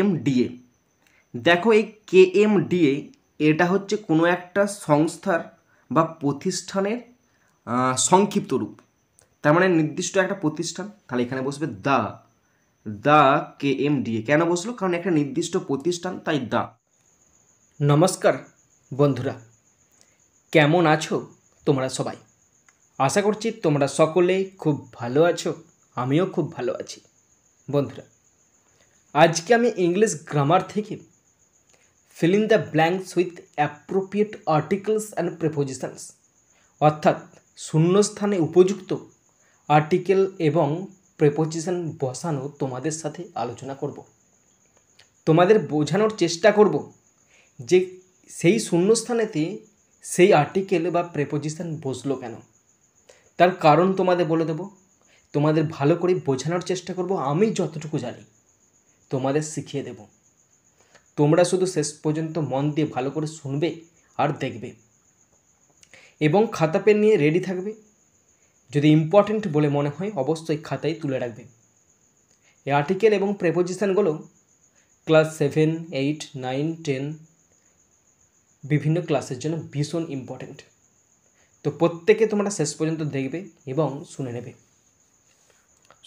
M DA দেখো এই কে M DA এটা হচ্ছে কোনো একটা সংস্থার বা প্রতিষ্ঠানের সংক্ষিপ্ত রূপ তার মানে নির্দিষ্ট একটা প্রতিষ্ঠান তাহলে এখানে বসবে দা দা কে এম ডিএ কেন বসলো কারণ একটা নির্দিষ্ট প্রতিষ্ঠান তাই দা নমস্কার বন্ধুরা কেমন আছো তোমরা সবাই আশা করছি তোমরা সকলে খুব ভালো আছো আমিও খুব ভালো আছি বন্ধুরা আজকে আমি ইংলিশ গ্রামার থেকে fill the blanks with appropriate articles and prepositions অর্থাৎ শূন্যস্থানে উপযুক্ত আর্টিকেল এবং প্রেপোজিশন বসানো তোমাদের সাথে আলোচনা করব তোমাদের বোঝানোর চেষ্টা করব যে সেই শূন্যস্থানেতে সেই আর্টিকেল বা প্রেপোজিশন বসলো কেন তার কারণ তোমাদের বলে দেব তোমাদের ভালো করে বোঝানোর চেষ্টা করব আমি যতটুকু জানি তোমাদের শিখিয়ে দেব তোমরা শুধু শেষ পর্যন্ত মন দিয়ে ভালো করে শুনবে আর দেখবে এবং খাতা পেন নিয়ে রেডি থাকবে যদি ইম্পর্ট্যান্ট বলে মনে হয় অবশ্যই খাতায় তুলে রাখবে এই আর্টিকেল এবং প্রেপোজিশানগুলো class seven eight nine ten বিভিন্ন ক্লাসের জন্য ভীষণ ইম্পর্ট্যান্ট তো প্রত্যেকে তোমরা শেষ পর্যন্ত দেখবে এবং শুনে নেবে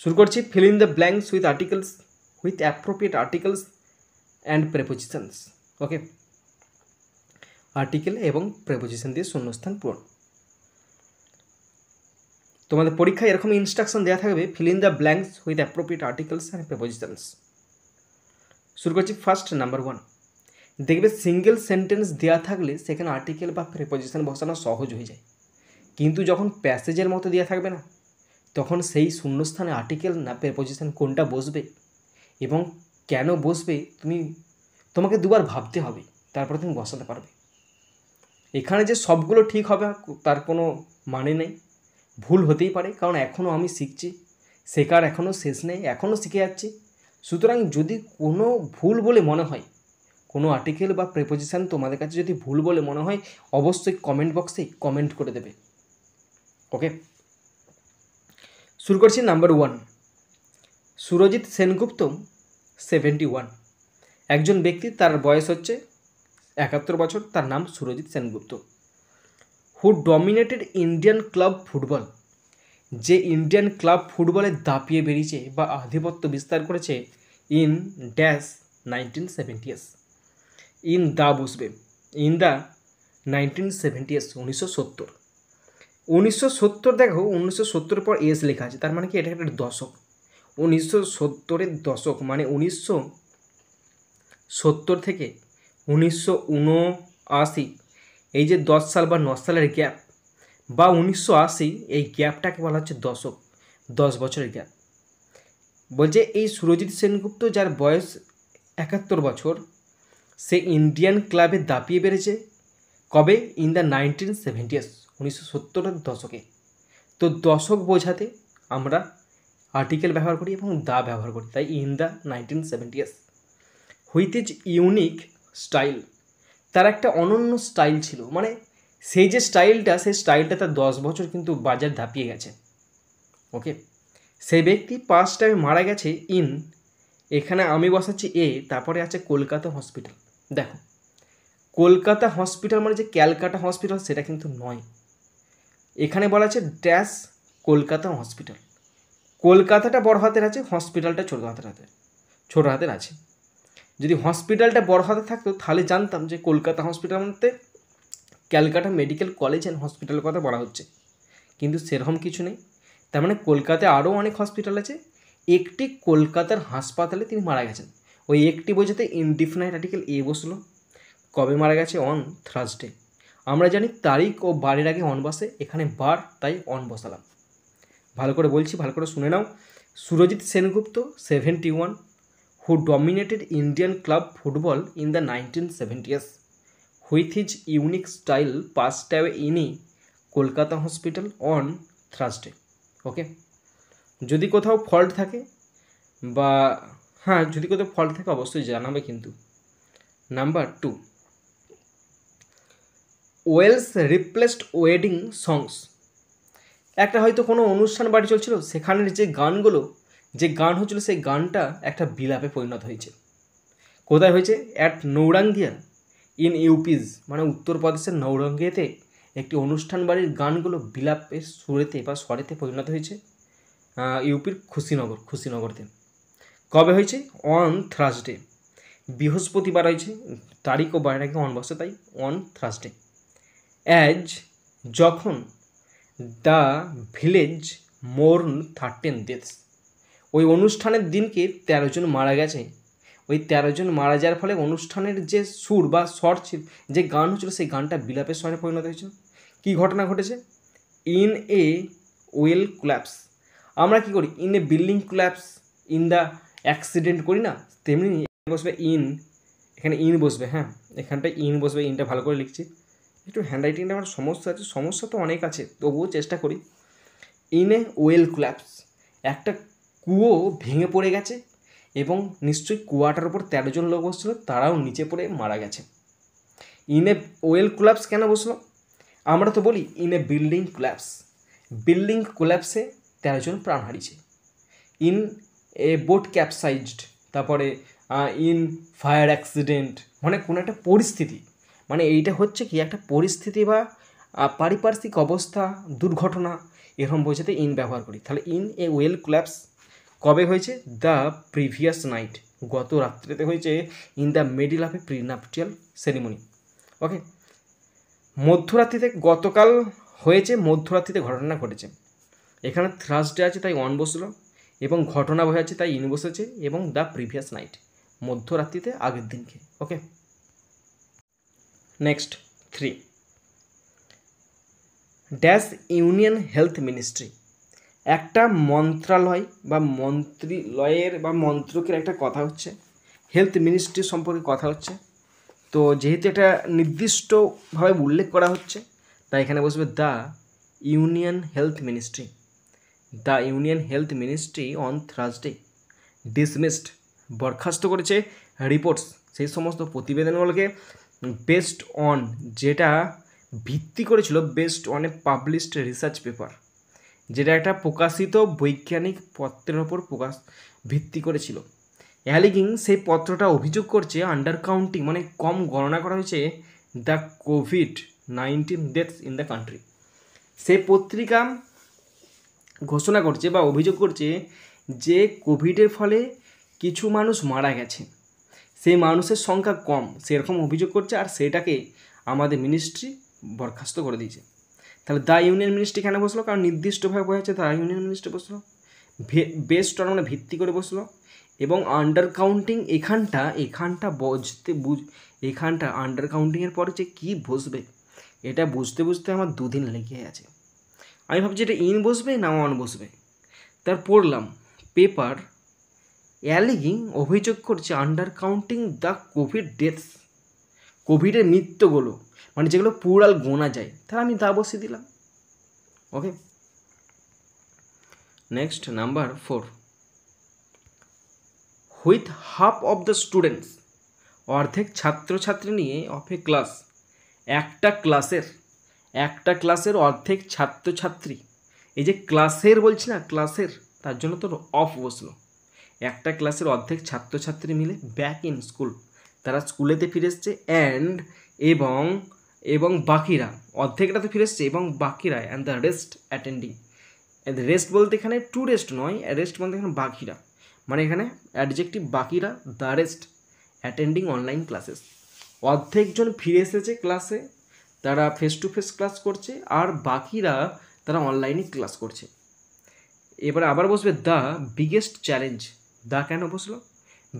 শুরু করছি fill in the blanks with articles with appropriate articles and prepositions okay article এবং প্রেপোজিশন দিয়ে শূন্যস্থান পূরণ তোমাদের পরীক্ষায় এরকম ইনস্ট্রাকশন দেওয়া থাকবে fill in the blanks with appropriate articles and prepositions শুরু করছি ফার্স্ট নাম্বার ওয়ান দেখবে সিঙ্গেল সেন্টেন্স দেওয়া থাকলে সেখানে আর্টিকেল বা প্রেপোজিশন বসানো সহজ হয়ে যায় কিন্তু যখন প্যাসেজের মতো দেওয়া থাকবে না তখন সেই শূন্যস্থানে আর্টিকেল না প্রেপোজিশন কোনটা বসবে এবং কেন বসবে তুমি তোমাকে দুবার ভাবতে হবে তারপরে তুমি বসাতে পারবে এখানে যে সবগুলো ঠিক হবে তার কোনো মানে নেই ভুল হতেই পারে কারণ এখনও আমি শিখছি শেখার এখনও শেষ নেই এখনও শিখে যাচ্ছি সুতরাং যদি কোনো ভুল বলে মনে হয় কোনো আর্টিকেল বা প্রেপোজিশান তোমাদের কাছে যদি ভুল বলে মনে হয় অবশ্যই কমেন্ট বক্সে কমেন্ট করে দেবে ওকে শুরু করছি number one Surajit Sengupta seventy one একজন ব্যক্তি তার বয়স হচ্ছে একাত্তর বছর তার নাম Surajit Sengupta who dominated Indian club football যে ইন্ডিয়ান ক্লাব ফুটবলে দাপিয়ে বেরিয়েছে বা আধিপত্য বিস্তার করেছে in dash nineteen seventies in the বুসবে ইন দ্য নাইনটিন সেভেন্টিয়াস উনিশশো সত্তর উনিশশো সত্তর দেখো উনিশশো সত্তর পর এস লেখা আছে তার মানে কি এটা একটা দশক উনিশশো সত্তরের দশক মানে উনিশশো সত্তর থেকে উনিশশো উনআশি এই যে দশ সাল বা ন সালের গ্যাপ বা উনিশশো আশি এই গ্যাপটাকে বলা হচ্ছে দশক দশ বছরের গ্যাপ বলছে এই সুরজিৎ সেনগুপ্ত যার বয়স একাত্তর বছর সে ইন্ডিয়ান ক্লাবে দাপিয়ে বেড়েছে কবে ইন দ্য নাইনটিন সেভেন্টিস উনিশশো সত্তরের দশকে তো দশক বোঝাতে আমরা আর্টিকেল ব্যবহার করি এবং দা ব্যবহার করি তাই in the nineteen seventies with his unique style তার একটা অনন্য স্টাইল ছিল মানে সেই যে স্টাইলটা সেই স্টাইলটা তার দশ বছর কিন্তু বাজার ধাপিয়ে গেছে ওকে সেই ব্যক্তি পাঁচ টাইমে মারা গেছে ইন এখানে আমি বসাচ্ছি এ তারপরে আছে কলকাতা হসপিটাল দেখো কলকাতা হসপিটাল মানে যে ক্যালকাটা হসপিটাল সেটা কিন্তু নয় এখানে বলা আছে ড্যাশ কলকাতা হসপিটাল কলকাতাটা বড় হাতের আছে হসপিটালটা ছোটো হাতের হাতে ছোটো হাতের আছে যদি হসপিটালটা বড় হাতে থাকতো তাহলে জানতাম যে কলকাতা হসপিটাল মধ্যে ক্যালকাটা মেডিকেল কলেজ অ্যান্ড হসপিটালের কথা বলা হচ্ছে কিন্তু সেরকম কিছু নেই তার মানে কলকাতায় আরও অনেক হসপিটাল আছে একটি কলকাতার হাসপাতালে তিনি মারা গেছেন ওই একটি বোঝাতে ইনডিফিনাইট আর্টিকেল এ বসলো কবে মারা গেছে অন থার্সডে আমরা জানি তারিখ ও বারের আগে অন বসে এখানে বার তাই অন বসালাম ভালো করে বলছি ভালো করে শুনে নাও Surajit Sengupta seventy one who dominated Indian club football in the nineteen seventies with his unique style pass away in a Kolkata hospital on Thursday okay যদি কোথাও ফল্ট থাকে বা হ্যাঁ যদি কোথাও ফল্ট থাকে অবশ্যই জানাবে কিন্তু number two wells replaced wedding songs একটা হয়তো কোনো অনুষ্ঠান বাড়ি চলছিল সেখানের যে গানগুলো যে গান হচ্ছিল সেই গানটা একটা বিলাপে পরিণত হয়েছে কোথায় হয়েছে অ্যাট নৌরাঙ্গিয়া ইন ইউপিজ মানে উত্তরপ্রদেশের নৌরঙ্গিয়াতে একটি অনুষ্ঠান বাড়ির গানগুলো বিলাপের সুরেতে বা স্বরেতে পরিণত হয়েছে ইউপির খুশিনগর খুশিনগরতে কবে হয়েছে অন থার্সডে বৃহস্পতিবার হয়েছে তারিখ ও বারে অন বসে তাই অন থার্সডে অ্যাজ যখন the village mourn thirteen deaths ওই অনুষ্ঠানের দিনকে তেরো জন মারা গেছে ওই তেরো জন মারা যাওয়ার ফলে অনুষ্ঠানের যে সুর বা স্বর যে গান হচ্ছিল সেই গানটা বিলাপের স্বরে পরিণত হয়েছিল কি ঘটনা ঘটেছে ইন এ ওয়েল ক্ল্যাপস আমরা কি করি in a building collapse in the accident করি না তেমনি বসবে ইন এখানে ইন বসবে হ্যাঁ এখানটা ইন বসবে ইনটা ভালো করে লিখছি একটু হ্যান্ডরাইটিংটা আমার সমস্যা আছে সমস্যা তো অনেক আছে তবুও চেষ্টা করি ইন এ ওয়েল ক্ল্যাপস একটা কুয়ো ভেঙে পড়ে গেছে এবং নিশ্চয়ই কুয়াটার ওপর তেরো জন লোক বসছিল তারাও নিচে পড়ে মারা গেছে ইন এ ওয়েল ক্ল্যাপস কেন বসলো আমরা তো বলি in a building collapse building কোল্যাপসে তেরো জন প্রাণ হারিয়েছে ইন এ বোট ক্যাপসাইজড তারপরে ইন ফায়ার অ্যাক্সিডেন্ট মানে কোনো একটা পরিস্থিতি মানে এইটা হচ্ছে কি একটা পরিস্থিতি বা পারিপার্শ্বিক অবস্থা দুর্ঘটনা এরকম বোঝাতে ইন ব্যবহার করি তাহলে ইন এ ওয়েল ক্ল্যাপস কবে হয়েছে দ্য প্রিভিয়াস নাইট গত রাত্রেতে হয়েছে in the middle of a prenuptial ceremony okay মধ্যরাত্রিতে গতকাল হয়েছে মধ্যরাত্রিতে ঘটনা ঘটেছে এখানে ডে আছে তাই অন বসলো এবং ঘটনা বসে আছে তাই ইন বসেছে এবং দ্য প্রিভিয়াস নাইট মধ্যরাত্রিতে আগের দিনকে okay next three dash union health ministry একটা মন্ত্রালয় বা মন্ত্রীলয়ের বা মন্ত্রকের একটা কথা হচ্ছে হেলথ মিনিস্ট্রি সম্পর্কে কথা হচ্ছে তো যেহেতু এটা নির্দিষ্টভাবে উল্লেখ করা হচ্ছে তাই এখানে বসবে the union health ministry the union health ministry on Thursday dismissed বরখাস্ত করেছে রিপোর্টস সেই সমস্ত প্রতিবেদনগুলোকে বেস্ট অন যেটা ভিত্তি করেছিল based on a published research paper যেটা একটা প্রকাশিত বৈজ্ঞানিক পত্রের ওপর প্রকাশ ভিত্তি করেছিল অ্যালিগিং সেই পত্রটা অভিযোগ করছে আন্ডার কাউন্টিং মানে কম গণনা করা হয়েছে the COVID nineteen deaths in the country সে পত্রিকা ঘোষণা করছে বা অভিযোগ করছে যে কোভিডের ফলে কিছু মানুষ মারা গেছে সেই মানুষের সংখ্যা কম সেরকম অভিযোগ করছে আর সেটাকে আমাদের মিনিস্ট্রি বরখাস্ত করে দিয়েছে তাহলে দ্য ইউনিয়ন মিনিস্ট্রি কেন বসলো কারণ নির্দিষ্টভাবে বোঝা যাচ্ছে দ্য ইউনিয়ন মিনিস্ট্রি বসলো বেস্ট অন মানে ভিত্তি করে বসলো এবং আন্ডার কাউন্টিং এখানটা এখানটা বুঝতে বুঝ এখানটা আন্ডার কাউন্টিংয়ের পরে যে কী বসবে এটা বুঝতে বুঝতে আমার দুদিন লেগে আছে আমি ভাবছি এটা ইন বসবে না অন বসবে তার পড়লাম পেপার অ্যালিগিং অভিযোগ করছে undercounting the COVID deaths কোভিডের মৃত্যুগুলো মানে যেগুলো পুরাল গোনা যায় তাহলে আমি দা বসিয়ে দিলাম okay next number four with half of the students অর্ধেক ছাত্রছাত্রী নিয়ে অফ এ ক্লাস একটা ক্লাসের একটা ক্লাসের অর্ধেক ছাত্রছাত্রী এই যে ক্লাসের বলছি না ক্লাসের তার জন্য তোর অফ বসলো একটা ক্লাসের অর্ধেক ছাত্রছাত্রী মিলে ব্যাক ইন স্কুল তারা স্কুলেতে ফিরে এসছে অ্যান্ড এবং এবং বাকিরা অর্ধেকটা তো ফিরে এসছে এবং বাকিরা and the rest attending rest বলতে এখানে টু রেস্ট নয় রেস্ট বলতে এখানে বাকিরা মানে এখানে অ্যাডজেক্টিভ বাকিরা the rest attending online classes অর্ধেকজন ফিরে এসেছে ক্লাসে তারা ফেস টু ফেস ক্লাস করছে আর বাকিরা তারা অনলাইনে ক্লাস করছে এবার আবার বসবে দ্য বিগেস্ট চ্যালেঞ্জ দা কেন বসলো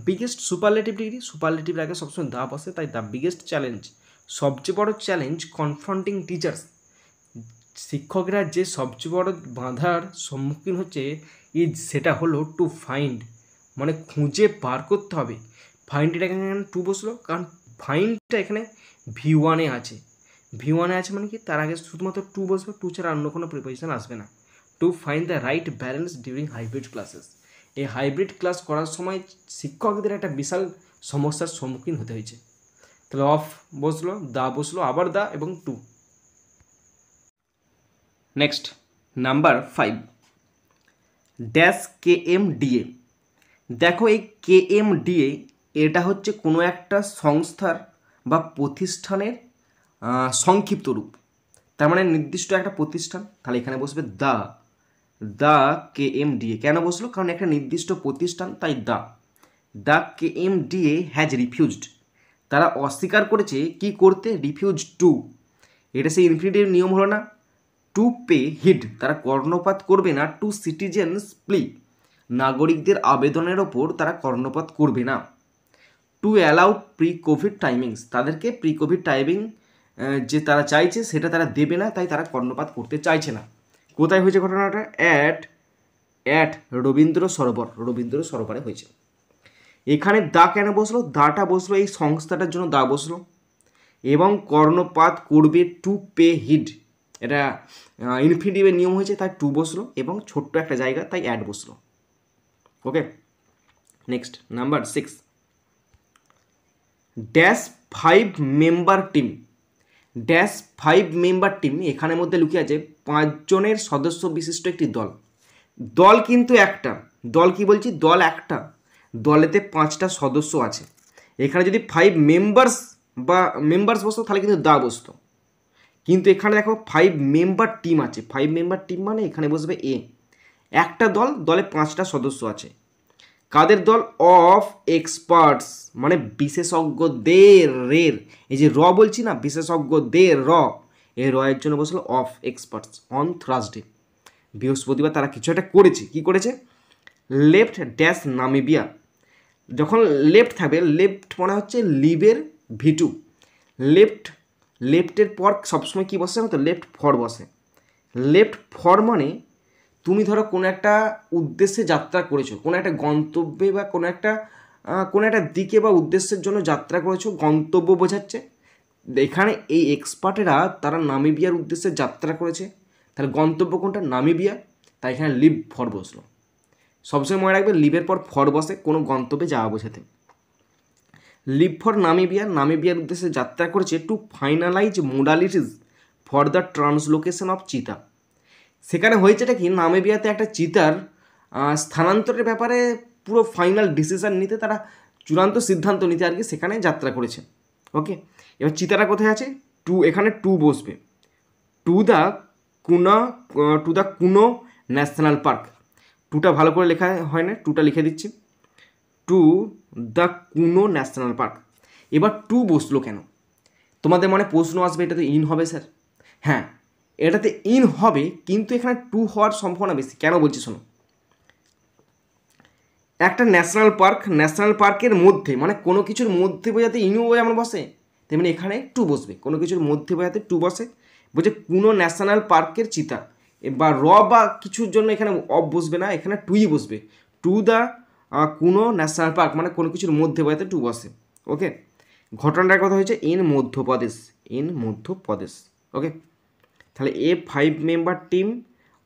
বিগেস্ট সুপারলেটিভ ডিগ্রি সুপারলেটিভ আগে সবসময় দা বসে তাই দ্য বিগেস্ট চ্যালেঞ্জ সবচেয়ে বড় চ্যালেঞ্জ কনফ্রন্টিং টিচার্স শিক্ষকরা যে সবচেয়ে বড় বাঁধার সম্মুখীন হচ্ছে ইজ সেটা হলো টু ফাইন্ড মানে খুঁজে বার করতে হবে ফাইন্ড এটা এখানে টু বসলো কারণ ফাইন্ডটা এখানে ভি ওয়ানে আছে ভি ওয়ানে আছে মানে কি তার আগে শুধুমাত্র টু বসবে টু ছাড়া অন্য কোনো প্রিপারেশান আসবে না to find the right balance during hybrid classes এই হাইব্রিড ক্লাস করার সময় শিক্ষকদের একটা বিশাল সমস্যার সম্মুখীন হতে হয়েছে তাহলে অফ বসলো দা বসলো আবার দা এবং to next number five dash K M DA দেখো এই কে এম ডিএ এটা হচ্ছে কোনো একটা সংস্থার বা প্রতিষ্ঠানের সংক্ষিপ্ত রূপ তার মানে নির্দিষ্ট একটা প্রতিষ্ঠান তাহলে এখানে বসবে দা দ্য কে এম ডিএ কেন বসলো কারণ একটা নির্দিষ্ট প্রতিষ্ঠান তাই the the K M DA has refused তারা অস্বীকার করেছে কি করতে রিফিউজ টু এটা সেই ইনফিনিটিভ নিয়ম হলো না টু পে হিড তারা কর্ণপাত করবে না টু সিটিজেন্স প্লি নাগরিকদের আবেদনের ওপর তারা কর্ণপাত করবে না to allow pre COVID timings তাদেরকে প্রি কোভিড টাইমিং যে তারা চাইছে সেটা তারা দেবে না তাই তারা কর্ণপাত করতে চাইছে না কোথায় হয়েছে ঘটনাটা অ্যাট অ্যাট রবীন্দ্র সরোবর রবীন্দ্র সরোবরে হয়েছে এখানে দা কেন বসলো দাটা বসলো এই সংস্থাটার জন্য দা বসলো এবং কর্ণপাত করবে টু পে হিড এটা ইনফিনিটিভের নিয়ম হয়েছে তাই টু বসলো এবং ছোট্ট একটা জায়গা তাই অ্যাড বসলো okay next number six dash five member team dash five member team এখানের মধ্যে লুকিয়ে আছে পাঁচজনের সদস্য বিশিষ্ট একটি দল দল কিন্তু একটা দল কি বলছি দল একটা দলেতে পাঁচটা সদস্য আছে এখানে যদি ফাইভ মেম্বার্স বা মেম্বার্স বসতো তাহলে কিন্তু দা বসতো কিন্তু এখানে দেখো ফাইভ মেম্বার টিম আছে ফাইভ মেম্বার টিম মানে এখানে বসবে এ একটা দল দলে পাঁচটা সদস্য আছে কাদের দল অফ এক্সপার্টস মানে বিশেষজ্ঞদের রের এই যে র বলছি না বিশেষজ্ঞদের র এই রয়ের জন্য বসলো অফ এক্সপার্টস অন থার্সডে বৃহস্পতিবার তারা কিছু একটা করেছে কি করেছে লেফট ড্যাশ নামিবিয়া যখন লেফট থাকবে লেফট মনে হচ্ছে লিভের ভিটু লেফট লেফটের পর সবসময় কী বসে হতো লেফট ফর বসে লেফট ফর মানে তুমি ধরো কোনো একটা উদ্দেশ্যে যাত্রা করেছো কোনো একটা গন্তব্যে বা কোনো একটা কোনো একটা দিকে বা উদ্দেশ্যের জন্য যাত্রা করেছো গন্তব্য বোঝাচ্ছে এখানে এই এক্সপার্টেরা তারা নামিবিয়ার উদ্দেশ্যে যাত্রা করেছে তাহলে গন্তব্য কোনটা নামিবিয়া তাই এখানে লিভ ফর বসলো সবসময় মনে রাখবে লিভের পর ফর বসে কোনো গন্তব্যে যাওয়া বোঝাতে লিভ ফর নামিবিয়া নামিবিয়ার উদ্দেশ্যে যাত্রা করেছে to finalise modalities for the translocation of cheetah সেখানে হয়েছেটা কি নামেবিয়াতে একটা চিতার স্থানান্তরের ব্যাপারে পুরো ফাইনাল ডিসিশান নিতে তারা চূড়ান্ত সিদ্ধান্ত নিতে আর কি সেখানে যাত্রা করেছে ওকে এবার চিতারা কোথায় আছে টু এখানে টু বসবে to the Kuna to the Kuno national park টুটা ভালো করে লেখা হয় না টুটা লিখে দিচ্ছি to the Kuno national park এবার টু বসলো কেন তোমাদের মনে প্রশ্ন আসবে এটা তো ইন হবে স্যার হ্যাঁ এটাতে ইন হবে কিন্তু এখানে টু হওয়ার সম্ভাবনা বেশি কেন বলছি শোনো একটা ন্যাশনাল পার্ক ন্যাশনাল পার্কের মধ্যে মানে কোনো কিছুর মধ্যে বোঝাতে ইনও আমরা বসে তেমনি মানে এখানে টু বসবে কোনো কিছুর মধ্যে বোঝাতে টু বসে বলছে কোনো ন্যাশনাল পার্কের চিতা বা র বা কিছুর জন্য এখানে অফ বসবে না এখানে টুই বসবে to the Kuno national park মানে কোনো কিছুর মধ্যে বোঝাতে টু বসে ওকে ঘটনাটার কথা হয়েছে in Madhya Pradesh in Madhya Pradesh okay তাহলে a five member team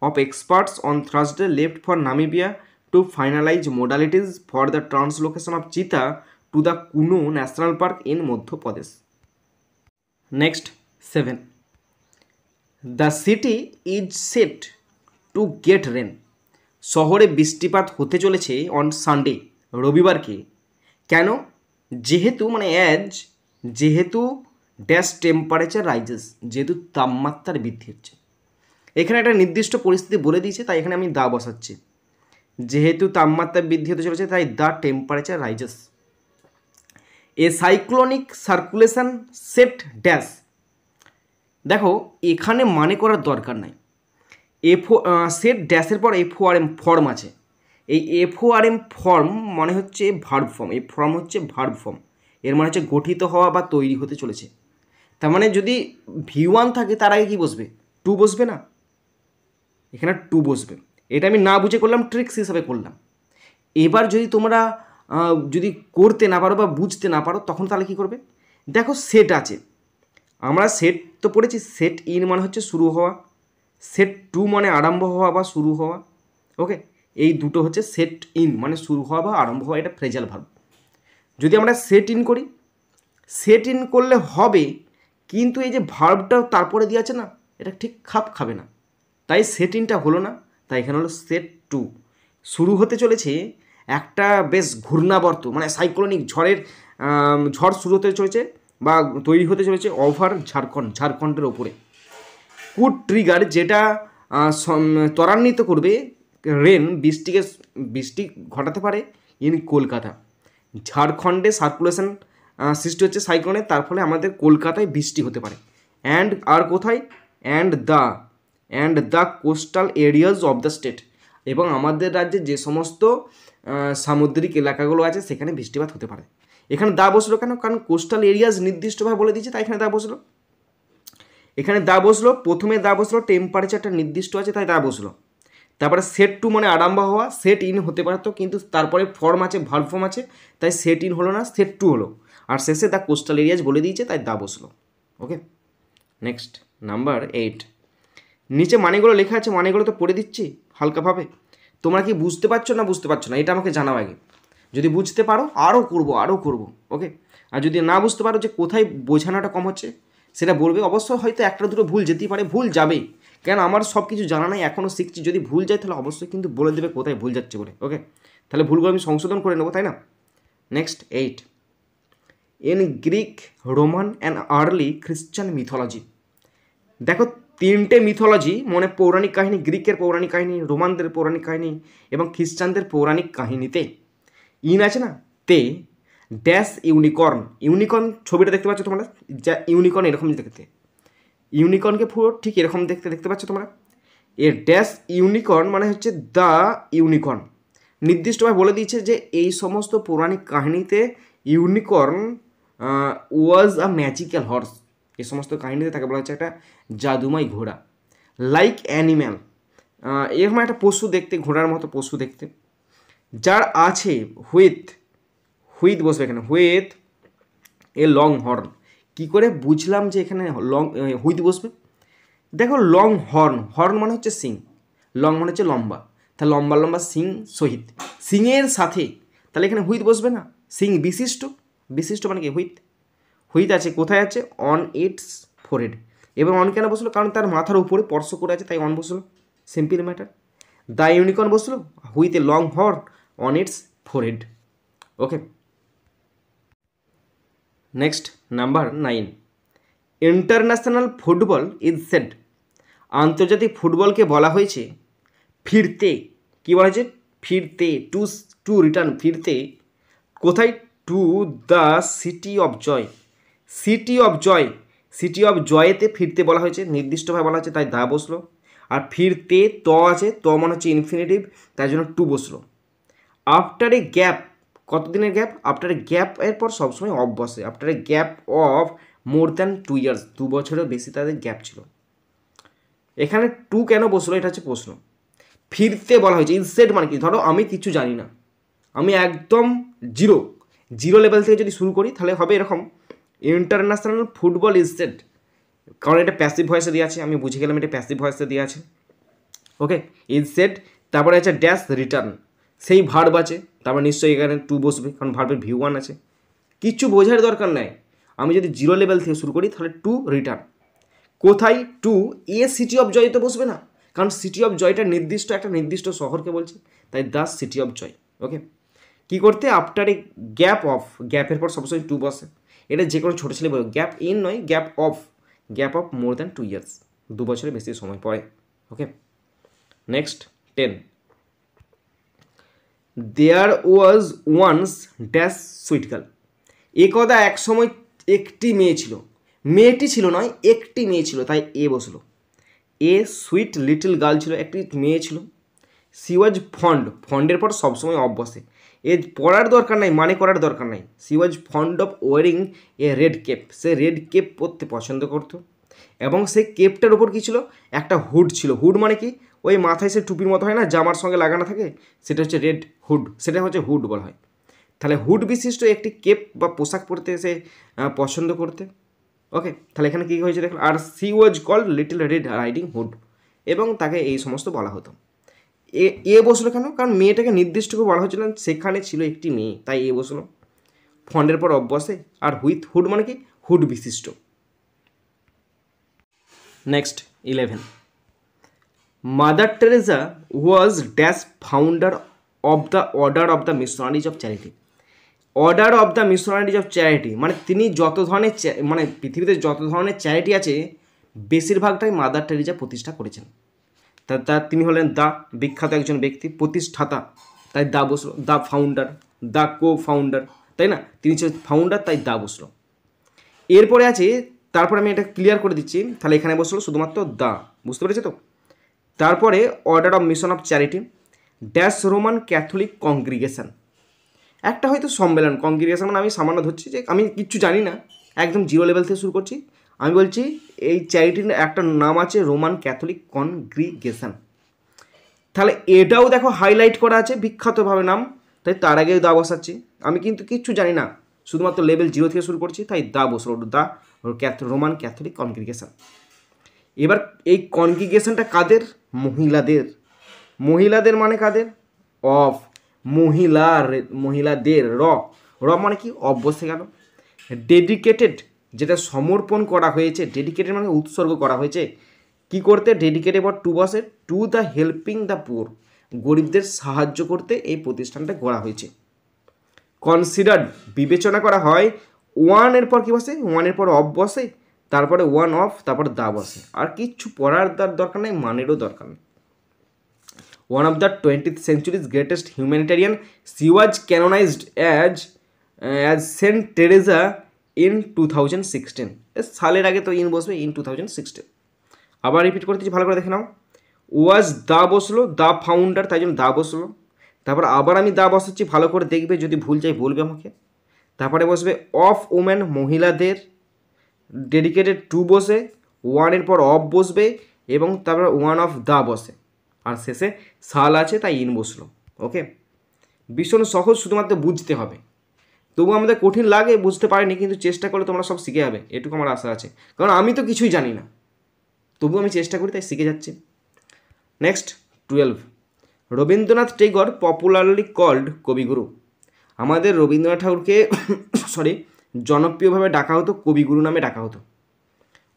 of experts on Thursday left for Namibia to finalise modalities for the translocation of cheetah to the Kunu national park in Madhya Pradesh next seven the city is set to get rain শহরে বৃষ্টিপাত হতে চলেছে on Sunday রবিবারকে কেন যেহেতু মানে as যেহেতু dash temperature rises যেহেতু তাপমাত্রার বৃদ্ধি হচ্ছে এখানে একটা নির্দিষ্ট পরিস্থিতি বলে দিয়েছে তাই এখানে আমি দা বসাচ্ছি যেহেতু তাপমাত্রা বৃদ্ধি হতে চলেছে তাই the temperature rises a cyclonic circulation set dash দেখো এখানে মানে করার দরকার নাই এফ সেট ড্যাশের পর এফ আর এম ফর্ম আছে এই এফ আর এম ফর্ম মানে হচ্ছে ভার্ব ফর্ম এই ফর্ম হচ্ছে ভার্ব ফর্ম এর মানে হচ্ছে গঠিত হওয়া বা তৈরি হতে চলেছে তার মানে যদি ভি ওয়ান থাকে তার আগে কি বসবে টু বসবে না এখানে টু বসবে এটা আমি না বুঝে করলাম ট্রিক্স হিসাবে করলাম এবার যদি তোমরা যদি করতে না পারো বা বুঝতে না পারো তখন তাহলে কি করবে দেখো সেট আছে আমরা সেট তো পড়েছি সেট ইন মানে হচ্ছে শুরু হওয়া সেট টু মানে আরম্ভ হওয়া বা শুরু হওয়া ওকে এই দুটো হচ্ছে সেট ইন মানে শুরু হওয়া বা আরম্ভ হওয়া এটা ফ্রেজাল ভার্ব যদি আমরা সেট ইন করি সেট ইন করলে হবে কিন্তু এই যে ভার্বটা তারপরে দিয়ে আছে না এটা ঠিক খাপ খাবে না তাই সেট ইনটা হলো না তাই এখানে হলো সেট টু শুরু হতে চলেছে একটা বেশ ঘূর্ণাবর্ত মানে সাইক্লোনিক ঝড়ের ঝড় শুরু হতে চলেছে বা তৈরি হতে চলেছে ওভার ঝাড়খণ্ড ঝাড়খণ্ডের ওপরে কুট ট্রিগার যেটা ত্বরান্বিত করবে রেন বৃষ্টিকে বৃষ্টি ঘটাতে পারে ইন কলকাতা ঝাড়খণ্ডে সার্কুলেশন সৃষ্টি হচ্ছে সাইক্লোনের তার ফলে আমাদের কলকাতায় বৃষ্টি হতে পারে অ্যান্ড আর কোথায় and the and the coastal areas of the state এবং আমাদের রাজ্যে যে সমস্ত সামুদ্রিক এলাকাগুলো আছে সেখানে বৃষ্টিপাত হতে পারে এখানে দা বসলো কেন কারণ কোস্টাল এরিয়াস নির্দিষ্টভাবে বলে দিয়েছে তাই এখানে দা বসলো এখানে দা বসলো প্রথমে দা বসলো টেম্পারেচারটা নির্দিষ্ট আছে তাই দা বসলো তারপরে সেট টু মানে আরম্ভ হওয়া সেট ইন হতে পারতো কিন্তু তারপরে ফর্ম আছে ভাল ফর্ম আছে তাই সেট ইন হলো না সেট টু হলো আর শেষে দ্য কোস্টাল এরিয়াজ বলে দিয়েছে তাই দা বসলো ওকে নেক্সট নাম্বার এইট নিচে মানেগুলো লেখা আছে মানেগুলো তো পড়ে দিচ্ছি হালকাভাবে তোমরা কি বুঝতে পারছো না বুঝতে পারছো না এটা আমাকে জানাও আগে যদি বুঝতে পারো আরও করবো আরও করবো ওকে আর যদি না বুঝতে পারো যে কোথায় বোঝানোটা কম হচ্ছে সেটা বলবে অবশ্যই হয়তো একটা দুটো ভুল যেতেই পারে ভুল যাবেই কেন আমার সব কিছু জানা নাই এখনও শিখছি যদি ভুল যায় তাহলে অবশ্যই কিন্তু বলে দেবে কোথায় ভুল যাচ্ছে বলে ওকে তাহলে ভুলগুলো আমি সংশোধন করে নেবো তাই না next eight in Greek Roman and early Christian mythology দেখো তিনটে মিথোলজি মানে পৌরাণিক কাহিনী গ্রিকের পৌরাণিক কাহিনী রোমানদের পৌরাণিক কাহিনী এবং খ্রিস্টানদের পৌরাণিক কাহিনীতে ইন আছে না তে ড্যাশ ইউনিকর্ন ইউনিকর্ন ছবিটা দেখতে পাচ্ছ তোমরা যা ইউনিকর্ন এরকম দেখতে ইউনিকর্নকে পুরো ঠিক এরকম দেখতে দেখতে পাচ্ছ তোমরা এর ড্যাশ ইউনিকর্ন মানে হচ্ছে দ্য ইউনিকর্ন নির্দিষ্টভাবে বলে দিয়েছে যে এই সমস্ত পৌরাণিক কাহিনীতে unicorn was a magical horse এ সমস্ত কাহিনীতে তাকে বলা হচ্ছে একটা জাদুময় ঘোড়া লাইক অ্যানিম্যাল এরকম একটা পশু দেখতে ঘোড়ার মতো পশু দেখতে যার আছে হুইথ হুইথ বসবে এখানে হুইথ এ লং হর্ন কি করে বুঝলাম যে এখানে লং হুইথ বসবে দেখো লং হর্ন হর্ন মানে হচ্ছে সিং লং মানে হচ্ছে লম্বা তাহলে লম্বা লম্বা সিং সহিত সিংয়ের সাথে তাহলে এখানে হুইথ বসবে না সিং বিশিষ্ট বিশিষ্ট মানে কি হুইথ হুইথ আছে কোথায় আছে অন ইটস ফোরেড এবং অন কেন বসলো কারণ তার মাথার উপরে স্পর্শ করে আছে তাই অন বসলো সিম্পল ম্যাটার দ্য ইউনিকর্ন বসলো with a long horn on its forehead okay next number nine international football is said আন্তর্জাতিক ফুটবলকে বলা হয়েছে ফিরতে কী বলা হয়েছে ফিরতে টু টু রিটার্ন ফিরতে কোথায় to the city of joy city of joy city of জয়েতে ফিরতে বলা হয়েছে নির্দিষ্টভাবে বলা হয়েছে তাই দা বসলো আর ফিরতে ত আছে ত মনে হচ্ছে ইনফিনিটিভ তাই জন্য টু বসলো আফটার এ গ্যাপ কতদিনের গ্যাপ আফটার এ গ্যাপ এর পর সবসময় অফ বসে after a gap of more than two years দু বছরের বেশি তাদের গ্যাপ ছিল এখানে টু কেন বসলো এটা হচ্ছে প্রশ্ন ফিরতে বলা হয়েছে ইনসেট মানে কি ধরো আমি কিছু জানি না আমি একদম জিরো জিরো লেভেল থেকে যদি শুরু করি তাহলে হবে এরকম ইন্টারন্যাশনাল ফুটবল ইনস্টেড কারণ এটা প্যাসিভ ভয়েসে দিয়ে আছে আমি বুঝে গেলাম এটা প্যাসিভ ভয়েসে দিয়ে আছে ওকে ইনসেট তারপরে আছে ড্যাশ রিটার্ন সেই ভার্ব আছে তারপর নিশ্চয়ই এখানে টু বসবে কারণ ভার্বের ভিউ ওয়ান আছে কিচ্ছু বোঝার দরকার নাই আমি যদি জিরো লেভেল থেকে শুরু করি তাহলে টু রিটার্ন কোথায় to a city of joy তো বসবে না কারণ সিটি অফ জয়টা নির্দিষ্ট একটা নির্দিষ্ট শহরকে বলছে তাই the city of joy okay কি করতে আফটার এ গ্যাপ অফ গ্যাপের পর সবসময় টু বসে এটা যে কোনো ছোটো ছেলে বলে গ্যাপ ইন নয় gap of gap of more than two years দু বছরের বেশি সময় পড়ে okay next ten there was once dash sweet girl একদা এক সময় একটি মেয়ে ছিল মেয়েটি ছিল নয় একটি মেয়ে ছিল তাই এ বসলো এ সুইট লিটল গার্ল ছিল একটি মেয়ে ছিল সি ওয়াজ ফন্ড ফন্ডের পর সবসময় অফ বসে এ পড়ার দরকার নাই মানে করার দরকার নাই she was fond of wearing a red cape সে রেড কেপ পরতে পছন্দ করতো এবং সেই কেপটার ওপর কী ছিল একটা হুড ছিল হুড মানে কি ওই মাথায় সে টুপির মতো হয় না জামার সঙ্গে লাগানো থাকে সেটা হচ্ছে রেড হুড সেটা হচ্ছে হুড বলা হয় তাহলে হুড বিশিষ্ট একটি কেপ বা পোশাক পরতে সে পছন্দ করতে ওকে তাহলে এখানে কী হয়েছে দেখুন আর she was called little red riding hood এবং তাকে এই সমস্ত বলা হতো এ এ বসলো কেন কারণ মেয়েটাকে নির্দিষ্ট করে বলা হয়েছিল সেখানে ছিল একটি মেয়ে তাই এ বসলো ফন্ডের পর অভ্যাসে আর হুইথ হুড মানে কি হুড বিশিষ্ট next eleven Mother Teresa was dash founder of the order of the missionaries of charity order of the missionaries of charity মানে তিনি যত ধরনের মানে পৃথিবীতে যত ধরনের চ্যারিটি আছে বেশিরভাগটাই মাদার টেরেজা প্রতিষ্ঠা করেছেন তা তিনি হলেন দা বিখ্যাত একজন ব্যক্তি প্রতিষ্ঠাতা তাই দা বসলো দা ফাউন্ডার দা কো ফাউন্ডার তাই না তিনি ছিল ফাউন্ডার তাই দা বসলো এরপরে আছে তারপরে আমি এটা ক্লিয়ার করে দিচ্ছি তাহলে এখানে বসলো শুধুমাত্র দা বুঝতে পেরেছে তো তারপরে order of mission of charity dash Roman Catholic congregation একটা হয়তো সম্মেলন কংগ্রিগেশন মানে আমি সামান্য ধরছি যে আমি কিচ্ছু জানি না একদম জিরো লেভেল থেকে শুরু করছি আমি বলছি এই চ্যারিটির একটা নাম আছে রোমান ক্যাথলিক কনগ্রিগেশন তাহলে এটাও দেখো হাইলাইট করা আছে বিখ্যাতভাবে নাম তাই তার আগে দা বসাচ্ছি আমি কিন্তু কিচ্ছু জানি না শুধুমাত্র লেভেল জিরো থেকে শুরু করছি তাই দা বসলো দা রোমান ক্যাথলিক কনগ্রিগেশন এবার এই কনগ্রিগেশনটা কাদের মহিলাদের মহিলাদের মানে কাদের অফ মহিলার মহিলাদের র র মানে কি অভ্যস্ত গেল ডেডিকেটেড যেটা সমর্পণ করা হয়েছে ডেডিকেটেড মানে উৎসর্গ করা হয়েছে কি করতে ডেডিকেটেড বা টু বাসের to the helping the poor গরিবদের সাহায্য করতে এই প্রতিষ্ঠানটা গড়া হয়েছে কনসিডার্ড বিবেচনা করা হয় ওয়ানের পর কী বসে ওয়ানের পর অফ বসে তারপরে ওয়ান অফ তারপর দা বসে আর কিচ্ছু পড়ার দরকার নেই মানেরও দরকার নেই one of the twenty centuries greatest humanitarian she canonised as as Saint Teresa in two thousand sixteen সালের আগে তো ইন বসবে ইন টু থাউজেন্ড সিক্সটিন আবার রিপিট করতেছি ভালো করে দেখে নাও ওয়াজ দা বসলো দা ফাউন্ডার তাই জন্য দা বসলো তারপর আবার আমি দা বসাচ্ছি ভালো করে দেখবে যদি ভুল চাই বলবে আমাকে তারপরে বসবে অফ ওমেন মহিলাদের ডেডিকেটেড টু বসে ওয়ানের পর অফ বসবে এবং তারপর ওয়ান অফ দা বসে আর শেষে সাল আছে তাই ইন বসলো ওকে ভীষণ সহজ শুধুমাত্র বুঝতে হবে তবু আমাদের কঠিন লাগে বুঝতে পারিনি কিন্তু চেষ্টা করলে তোমরা সব শিখে যাবে এটুকু আমার আশা আছে কারণ আমি তো কিছুই জানি না তবু আমি চেষ্টা করি তাই শিখে যাচ্ছি next twelve Rabindranath Tagore popularly called Kabiguru আমাদের রবীন্দ্রনাথ ঠাকুরকে সরি জনপ্রিয়ভাবে ডাকা হতো কবিগুরু নামে ডাকা হতো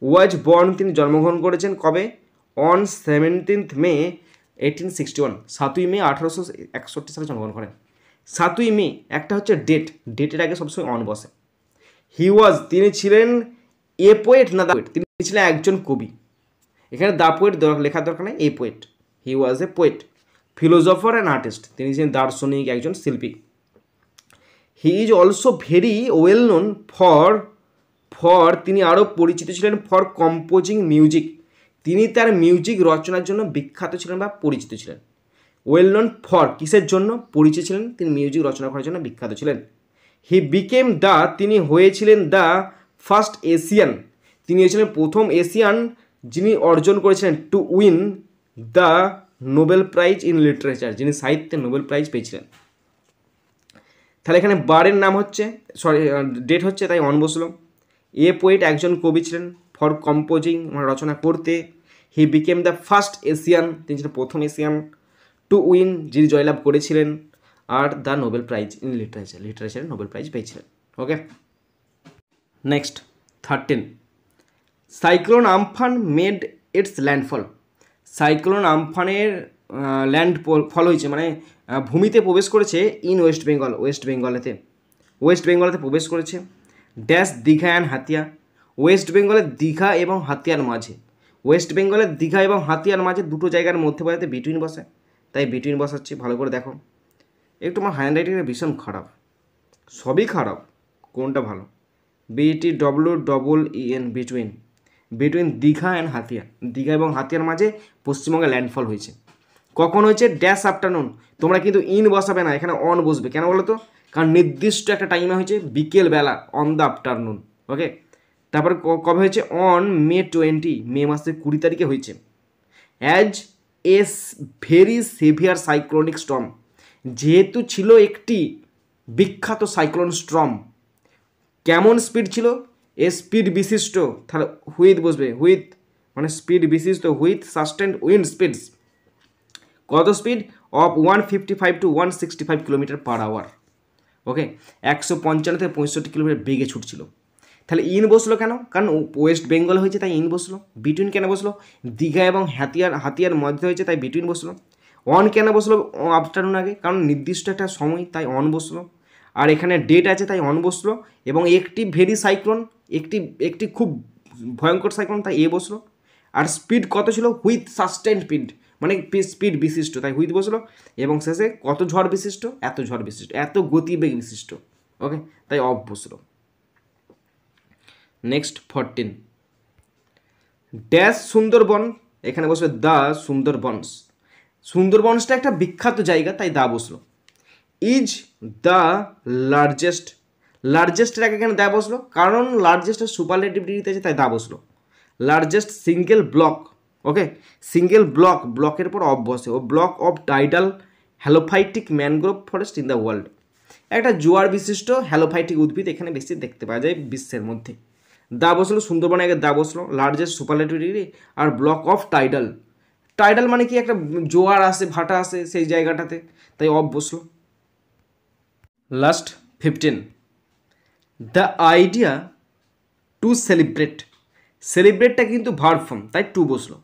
ওয়াজ বর্ন তিনি জন্মগ্রহণ করেছেন কবে on seventeenth May eighteen sixty one সাতই মে আঠারোশো একষট্টি সালে জন্মগ্রহণ করেন সাতই মে একটা হচ্ছে ডেট ডেটের আগে সবসময় অন বসে হি ওয়াজ তিনি ছিলেন এ পোয়েট না দা পোয়েট তিনি ছিলেন একজন কবি এখানে দা পোয়েট লেখার দরকার নেই a poet he was a poet philosopher and artist তিনি ছিলেন দার্শনিক একজন শিল্পী he is also very well known for for তিনি আরও পরিচিত ছিলেন ফর কম্পোজিং মিউজিক তিনি তার মিউজিক রচনার জন্য বিখ্যাত ছিলেন বা পরিচিত ছিলেন ওয়েল ফর কিসের জন্য পরিচয় ছিলেন তিনি মিউজিক রচনা করার জন্য বিখ্যাত ছিলেন হি বিকেম দ্য তিনি হয়েছিলেন দ্য ফার্স্ট এশিয়ান তিনি হয়েছিলেন প্রথম এশিয়ান যিনি অর্জন করেছিলেন to win the Nobel prize in literature যিনি সাহিত্যে নোবেল প্রাইজ পেয়েছিলেন তাহলে এখানে বারের নাম হচ্ছে সরি ডেট হচ্ছে তাই অন বসলো এ পোয়েট একজন কবি ছিলেন ফর কম্পোজিং রচনা করতে he became the first Asian তিনি ছিলেন প্রথম এশিয়ান টু উইন যিনি জয়লাভ করেছিলেন আর the Nobel prize in literature লিটারেচারে নোবেল প্রাইজ পেয়েছিলেন okay next thirteen cyclone Amphan made its landfall cyclone আমফানের ল্যান্ড ফল হয়েছে মানে ভূমিতে প্রবেশ করেছে ইন ওয়েস্ট বেঙ্গল ওয়েস্ট বেঙ্গলেতে ওয়েস্ট বেঙ্গলেতে প্রবেশ করেছে ড্যাশ দীঘা অ্যান্ড হাতিয়া ওয়েস্ট বেঙ্গলের দীঘা এবং হাতিয়ার মাঝে ওয়েস্ট বেঙ্গলের দীঘা এবং হাতিয়ার মাঝে দুটো জায়গার মধ্যে বসাতে বিটুইন বসে তাই বিটুইন বসাচ্ছি ভালো করে দেখো একটু আমার হ্যান্ড রাইটিংটা ভীষণ খারাপ সবই খারাপ কোনটা ভালো B T W double E N between between Digha and Hatiya Digha এবং হাতিয়ার মাঝে পশ্চিমবঙ্গে ল্যান্ডফল হয়েছে কখন হয়েছে ড্যাশ আফটারনুন তোমরা কিন্তু ইন বসাবে না এখানে অন বসবে কেন বলো তো কারণ নির্দিষ্ট একটা টাইমে হয়েছে বিকেলবেলা অন দ্য আফটারনুন ওকে তারপর কবে হয়েছে অন মে টোয়েন্টি মে মাসের কুড়ি তারিখে হয়েছে as as very severe cyclonic storm যেহেতু ছিল একটি বিখ্যাত সাইক্লোন স্টর্ম কেমন স্পিড ছিল এ স্পিড বিশিষ্ট তাহলে হুইথ বসবে হুইথ মানে স্পিড বিশিষ্ট হুইথ সাস্টেন্ড উইন্ড স্পিডস কত speed of one fifty five to one sixty five kilometre per hour okay একশো পঞ্চান্ন থেকে পঁয়ষট্টি কিলোমিটার বেগে ছুটছিল তাহলে ইন বসলো কেন কারণ ওয়েস্ট বেঙ্গল হয়েছে তাই ইন বসলো বিটুইন কেন বসলো দীঘা এবং হাতিয়ার হাতিয়ার মধ্যে হয়েছে তাই বিটুইন বসলো অন কেন বসলো আফটারনুন আগে কারণ নির্দিষ্ট একটা সময় তাই অন বসলো আর এখানে ডেট আছে তাই অন বসলো এবং একটি ভেরি সাইক্লোন একটি একটি খুব ভয়ঙ্কর সাইক্লোন তাই এ বসলো আর স্পিড কত ছিল হুইথ সাস্টেন স্পিড মানে স্পিড বিশিষ্ট তাই হুইথ বসলো এবং শেষে কত ঝড় বিশিষ্ট এত ঝড় বিশিষ্ট এত গতিবেগ বিশিষ্ট ওকে তাই অফ বসলো নেক্সট ফরটিন ড্যাশ সুন্দরবন এখানে বসবে দ্য সুন্দরবনস সুন্দরবনসটা একটা বিখ্যাত জায়গা তাই দা বসলো ইজ দ্য লার্জেস্ট লার্জেস্টের আগে এখানে দা বসলো কারণ লার্জেস্টের সুপারলেটিভ আছে তাই দা বসলো largest single block okay single block ব্লকের পর অফ বসে ও block of tidal halophytic mangrove forest in the world একটা জোয়ার বিশিষ্ট হ্যালোফাইটিক উদ্ভিদ এখানে বেশি দেখতে পাওয়া যায় বিশ্বের মধ্যে দা বসলো সুন্দরবনে আগে দা বসলো লার্জেস্ট সুপারলেটিভিটি আর ব্লক অফ টাইডাল টাইডাল মানে কি একটা জোয়ার আসে ভাটা আসে সেই জায়গাটাতে তাই অফ বসলো last fifteen the idea to celebrate সেলিব্রেটটা কিন্তু ভার্ব ফর্ম তাই টু বসলো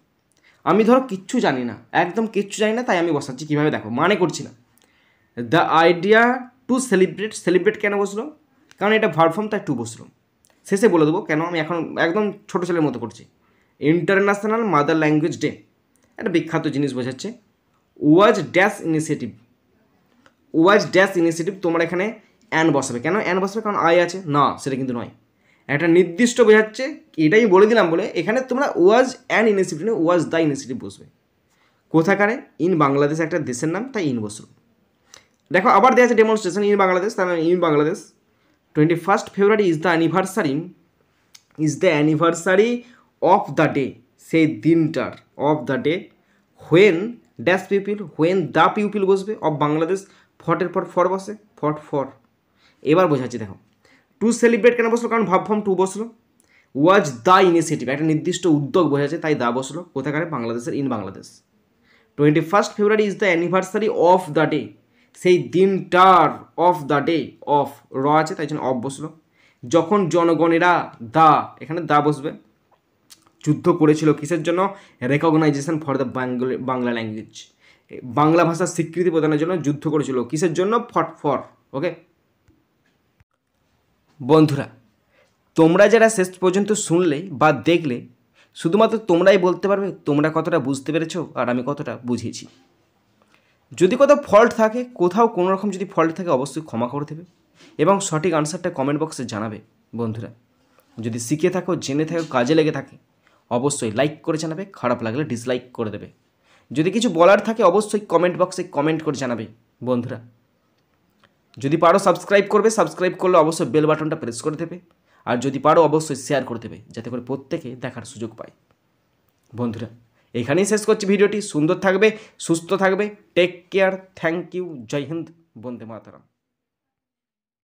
আমি ধরো কিচ্ছু জানি না একদম কিচ্ছু জানি না তাই আমি বসাচ্ছি কীভাবে দেখো মানে করছি না the idea to celebrate celebrate কেন বসলো কারণ এটা ভার্ব তাই টু বসলো শেষে বলে দেবো কেন আমি এখন একদম ছোটো ছেলের মতো করছি ইন্টারন্যাশনাল মাদার ল্যাঙ্গুয়েজ ডে একটা বিখ্যাত জিনিস বোঝাচ্ছে was dash initiative was dash initiative তোমরা এখানে অ্যান বসাবে কেন অ্যান বসাবে কারণ আয় আছে না সেটা কিন্তু নয় একটা নির্দিষ্ট বোঝাচ্ছে এটাই বলে দিলাম বলে এখানে তোমরা ওয়াজ অ্যান ইনিশিয়েটিভ না ওয়াজ দ্য ইনিশিয়েটিভ বসবে কোথাকারে ইন বাংলাদেশ একটা দেশের নাম তাই ইন বসল দেখো আবার দেওয়া আছে ডেমনস্ট্রেশন ইন বাংলাদেশ তার ইন মানে Bangladesh twenty first February is the anniversary is the anniversary of the day সেই দিনটার of the day when dash people when the pupil বসবে অফ বাংলাদেশ ফটের পর ফর বসে ফট ফর এবার বোঝাচ্ছি দেখো টু সেলিব্রেট কেন বসলো কারণ ভাবফর্ম টু বসলো ওয়াজ দ্য ইনিশিয়েটিভ একটা নির্দিষ্ট উদ্যোগ বোঝাচ্ছে তাই দা বসলো কোথাকারে বাংলাদেশের in Bangladesh twenty first February is the anniversary of the day সেই দিনটার অফ দ্য ডে অফ র আছে তাই জন্য অফ বসলো যখন জনগণেরা দা এখানে দা বসবে যুদ্ধ করেছিল কিসের জন্য recognition for the Bangla Bangla language Bangla ভাষার স্বীকৃতি প্রদানের জন্য যুদ্ধ করেছিল কিসের জন্য ফট ফর ওকে বন্ধুরা তোমরা যারা শেষ পর্যন্ত শুনলে বা দেখলে শুধুমাত্র তোমরাই বলতে পারবে তোমরা কতটা বুঝতে পেরেছো আর আমি কতটা বুঝিয়েছি যদি কোথাও ফল্ট থাকে কোথাও কোনো রকম যদি ফল্ট থাকে অবশ্যই ক্ষমা করে দেবে এবং সঠিক আনসারটা কমেন্ট বক্সে জানাবে বন্ধুরা যদি শিখে থাকো জেনে থাকো কাজে লেগে থাকে অবশ্যই লাইক করে জানাবে খারাপ লাগলে ডিসলাইক করে দেবে যদি কিছু বলার থাকে অবশ্যই কমেন্ট বক্সে কমেন্ট করে জানাবে বন্ধুরা যদি পারো সাবস্ক্রাইব করবে সাবস্ক্রাইব করলে অবশ্যই বেল বাটনটা প্রেস করে দেবে আর যদি পারো অবশ্যই শেয়ার করে দেবে যাতে করে প্রত্যেকে দেখার সুযোগ পায় বন্ধুরা এখানেই শেষ করছি ভিডিওটি সুন্দর থাকবে সুস্থ থাকবে টেক কেয়ার থ্যাংক ইউ জয় হিন্দ বন্দে মাতারাম